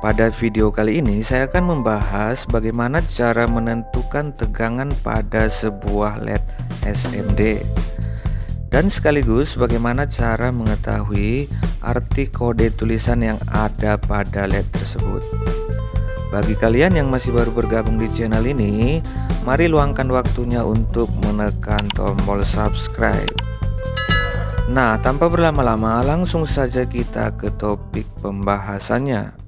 Pada video kali ini saya akan membahas bagaimana cara menentukan tegangan pada sebuah LED SMD dan sekaligus bagaimana cara mengetahui arti kode tulisan yang ada pada LED tersebut. Bagi kalian yang masih baru bergabung di channel ini, mari luangkan waktunya untuk menekan tombol subscribe. Nah, tanpa berlama-lama, langsung saja kita ke topik pembahasannya.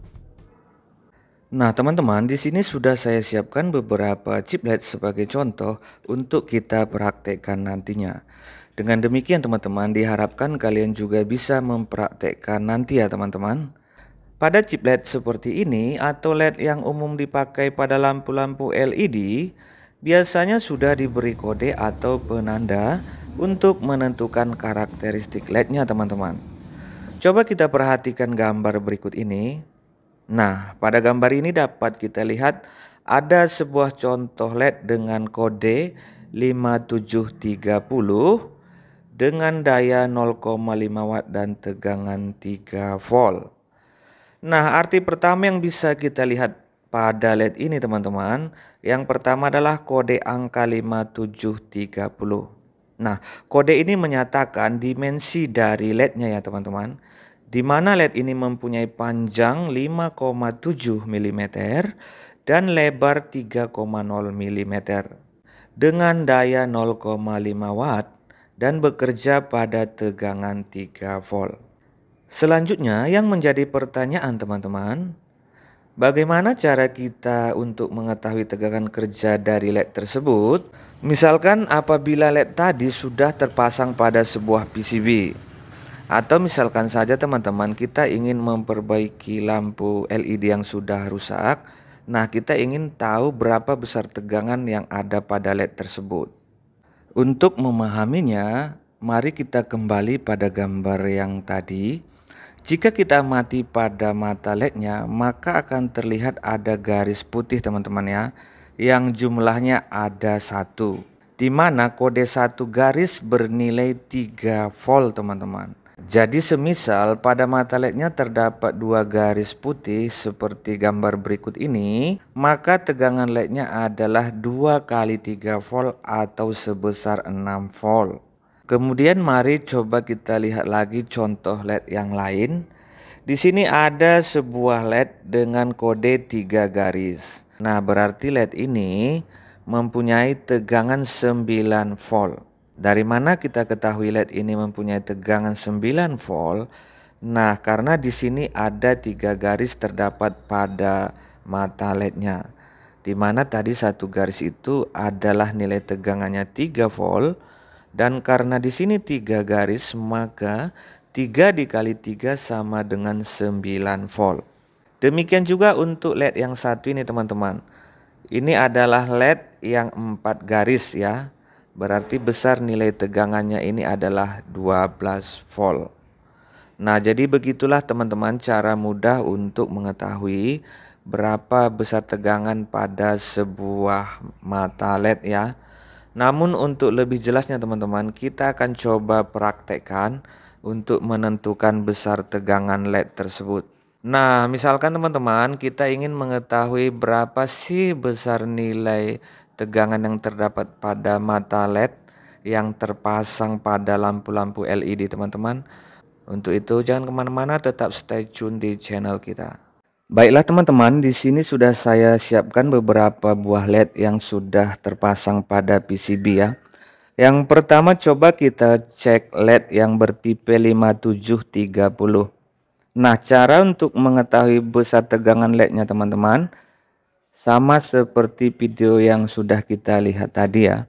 Nah, teman-teman, di sini sudah saya siapkan beberapa chiplet sebagai contoh untuk kita praktekkan nantinya. Dengan demikian, teman-teman, diharapkan kalian juga bisa mempraktekkan nanti ya, teman-teman. Pada chip LED seperti ini atau LED yang umum dipakai pada lampu-lampu LED, biasanya sudah diberi kode atau penanda untuk menentukan karakteristik LED-nya, teman-teman. Coba kita perhatikan gambar berikut ini. Nah, pada gambar ini dapat kita lihat ada sebuah contoh LED dengan kode 5730 dengan daya 0,5 watt dan tegangan 3 volt. Nah, arti pertama yang bisa kita lihat pada LED ini teman-teman Yang pertama adalah kode angka 5730 Nah kode ini menyatakan dimensi dari LED nya ya teman-teman di mana LED ini mempunyai panjang 5,7 mm dan lebar 3,0 mm dengan daya 0,5 watt dan bekerja pada tegangan 3 volt. Selanjutnya yang menjadi pertanyaan teman-teman, bagaimana cara kita untuk mengetahui tegangan kerja dari LED tersebut? Misalkan apabila LED tadi sudah terpasang pada sebuah PCB, atau misalkan saja teman-teman kita ingin memperbaiki lampu LED yang sudah rusak, nah kita ingin tahu berapa besar tegangan yang ada pada LED tersebut. Untuk memahaminya, mari kita kembali pada gambar yang tadi. Jika kita mati pada mata LED-nya, maka akan terlihat ada garis putih teman-teman ya, yang jumlahnya ada satu. Di mana kode satu garis bernilai 3 volt teman-teman. Jadi semisal pada mata lednya terdapat dua garis putih seperti gambar berikut ini, maka tegangan lednya adalah 2 kali 3 volt atau sebesar 6 volt. Kemudian mari coba kita lihat lagi contoh LED yang lain. Di sini ada sebuah LED dengan kode 3 garis. Nah, berarti LED ini mempunyai tegangan 9 volt. Dari mana kita ketahui LED ini mempunyai tegangan 9 volt? Nah, karena di sini ada tiga garis terdapat pada mata LED-nya. Di mana tadi satu garis itu adalah nilai tegangannya 3 volt dan karena di sini tiga garis maka 3 dikali 3 sama dengan 9 volt. Demikian juga untuk LED yang satu ini teman-teman. Ini adalah LED yang empat garis ya. Berarti besar nilai tegangannya ini adalah 12 volt. Nah, jadi begitulah teman-teman cara mudah untuk mengetahui berapa besar tegangan pada sebuah mata LED ya. Namun untuk lebih jelasnya teman-teman, kita akan coba praktekkan untuk menentukan besar tegangan LED tersebut. Nah, misalkan teman-teman kita ingin mengetahui berapa sih besar nilai Tegangan yang terdapat pada mata LED yang terpasang pada lampu-lampu LED teman-teman. Untuk itu jangan kemana-mana tetap stay tune di channel kita. Baiklah teman-teman, di sini sudah saya siapkan beberapa buah LED yang sudah terpasang pada PCB ya. Yang pertama coba kita cek LED yang bertipe 5730. Nah, cara untuk mengetahui besar tegangan LED-nya teman-teman, sama seperti video yang sudah kita lihat tadi ya.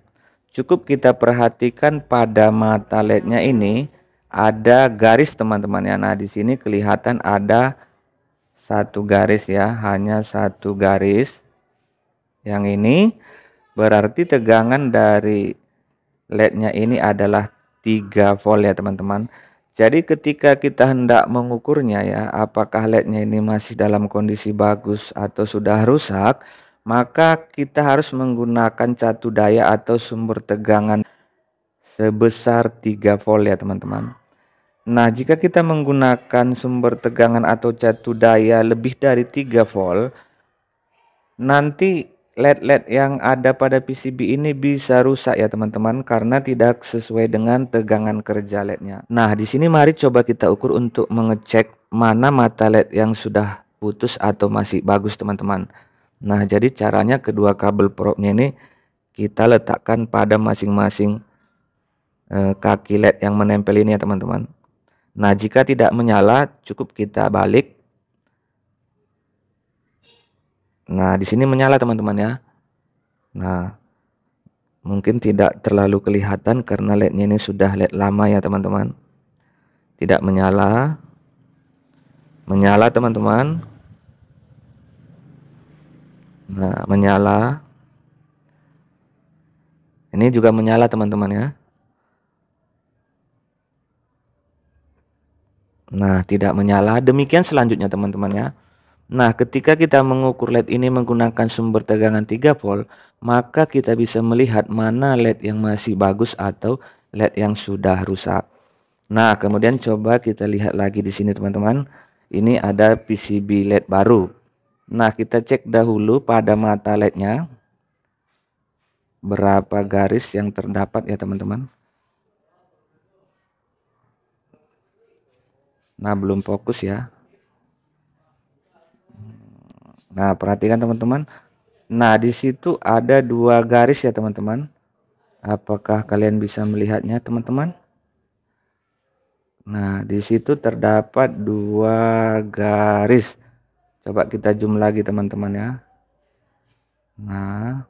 Cukup kita perhatikan pada mata LED-nya ini ada garis teman-teman ya. Nah, di sini kelihatan ada satu garis ya, hanya satu garis. Yang ini berarti tegangan dari LED-nya ini adalah 3 volt ya, teman-teman. Jadi ketika kita hendak mengukurnya ya, apakah LED-nya ini masih dalam kondisi bagus atau sudah rusak, maka kita harus menggunakan catu daya atau sumber tegangan sebesar 3 volt ya teman-teman. Nah, jika kita menggunakan sumber tegangan atau catu daya lebih dari 3 volt, nanti LED-LED yang ada pada PCB ini bisa rusak ya teman-teman karena tidak sesuai dengan tegangan kerja LED-nya. Nah, di sini mari coba kita ukur untuk mengecek mana mata LED yang sudah putus atau masih bagus teman-teman. Nah, jadi caranya kedua kabel probe-nya ini kita letakkan pada masing-masing eh, kaki LED yang menempel ini ya teman-teman. Nah, jika tidak menyala, cukup kita balik Nah, di sini menyala teman-teman ya. Nah, mungkin tidak terlalu kelihatan karena LED-nya ini sudah LED lama ya teman-teman. Tidak menyala. Menyala teman-teman. Nah, menyala. Ini juga menyala teman-teman ya. Nah, tidak menyala. Demikian selanjutnya teman-teman ya. Nah, ketika kita mengukur LED ini menggunakan sumber tegangan 3 volt, maka kita bisa melihat mana LED yang masih bagus atau LED yang sudah rusak. Nah, kemudian coba kita lihat lagi di sini teman-teman. Ini ada PCB LED baru. Nah, kita cek dahulu pada mata LED-nya. Berapa garis yang terdapat ya teman-teman. Nah, belum fokus ya. Nah, perhatikan teman-teman. Nah, di situ ada dua garis ya, teman-teman. Apakah kalian bisa melihatnya, teman-teman? Nah, di situ terdapat dua garis. Coba kita zoom lagi, teman-teman ya. Nah.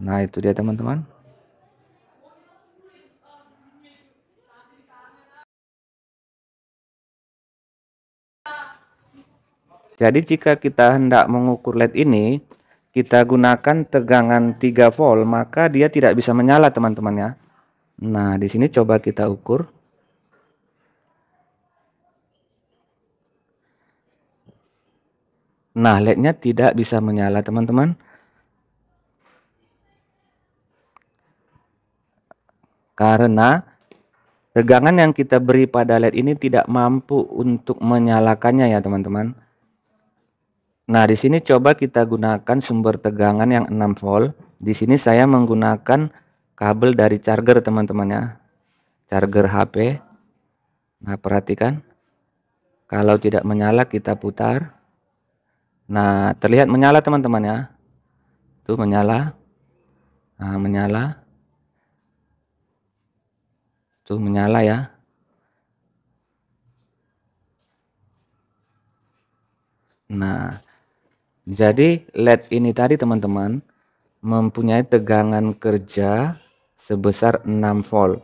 Nah, itu dia, teman-teman. Jadi jika kita hendak mengukur LED ini, kita gunakan tegangan 3 volt, maka dia tidak bisa menyala teman-teman ya. Nah, di sini coba kita ukur. Nah, LED-nya tidak bisa menyala teman-teman. Karena tegangan yang kita beri pada LED ini tidak mampu untuk menyalakannya ya teman-teman. Nah, di sini coba kita gunakan sumber tegangan yang 6 volt. Di sini saya menggunakan kabel dari charger teman-teman ya. Charger HP. Nah, perhatikan. Kalau tidak menyala kita putar. Nah, terlihat menyala teman-teman ya. Tuh menyala. Nah, menyala. Tuh menyala ya. Nah, jadi LED ini tadi teman-teman mempunyai tegangan kerja sebesar 6 volt.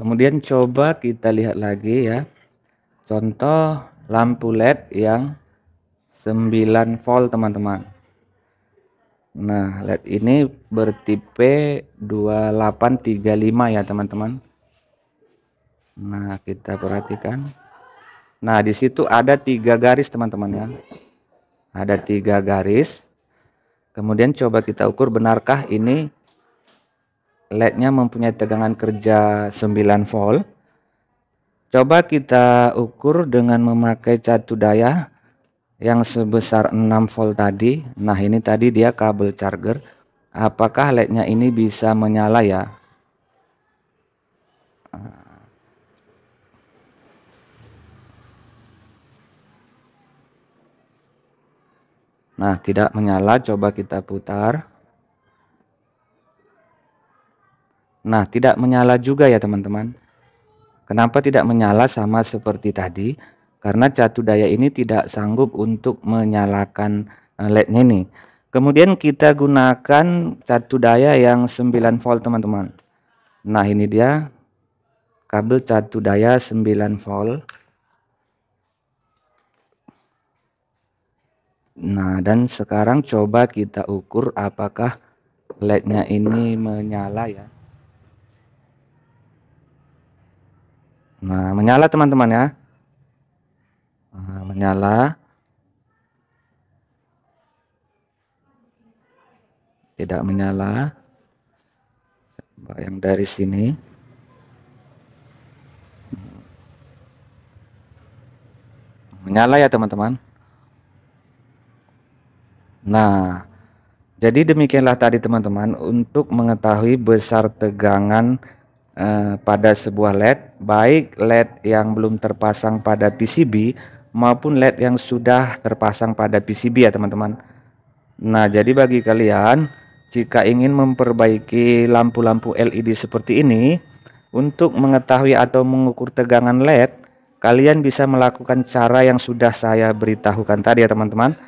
Kemudian coba kita lihat lagi ya. Contoh lampu LED yang 9 volt teman-teman. Nah, LED ini bertipe 2835 ya, teman-teman. Nah, kita perhatikan. Nah, di situ ada tiga garis, teman-teman ya. Ada tiga garis. Kemudian coba kita ukur benarkah ini LED-nya mempunyai tegangan kerja 9 volt. Coba kita ukur dengan memakai catu daya yang sebesar 6 volt tadi. Nah, ini tadi dia kabel charger. Apakah LED-nya ini bisa menyala ya? Nah, tidak menyala, coba kita putar. Nah, tidak menyala juga ya teman-teman. Kenapa tidak menyala sama seperti tadi? Karena catu daya ini tidak sanggup untuk menyalakan eh, LED-nya ini. Kemudian kita gunakan catu daya yang 9 volt teman-teman. Nah, ini dia kabel catu daya 9 volt. Nah, dan sekarang coba kita ukur apakah LED-nya ini menyala ya. Nah, menyala teman-teman ya. Nah, menyala. Tidak menyala. yang dari sini. Menyala ya teman-teman. Nah, jadi demikianlah tadi teman-teman untuk mengetahui besar tegangan eh, pada sebuah LED, baik LED yang belum terpasang pada PCB maupun LED yang sudah terpasang pada PCB ya teman-teman. Nah, jadi bagi kalian jika ingin memperbaiki lampu-lampu LED seperti ini, untuk mengetahui atau mengukur tegangan LED, kalian bisa melakukan cara yang sudah saya beritahukan tadi ya teman-teman.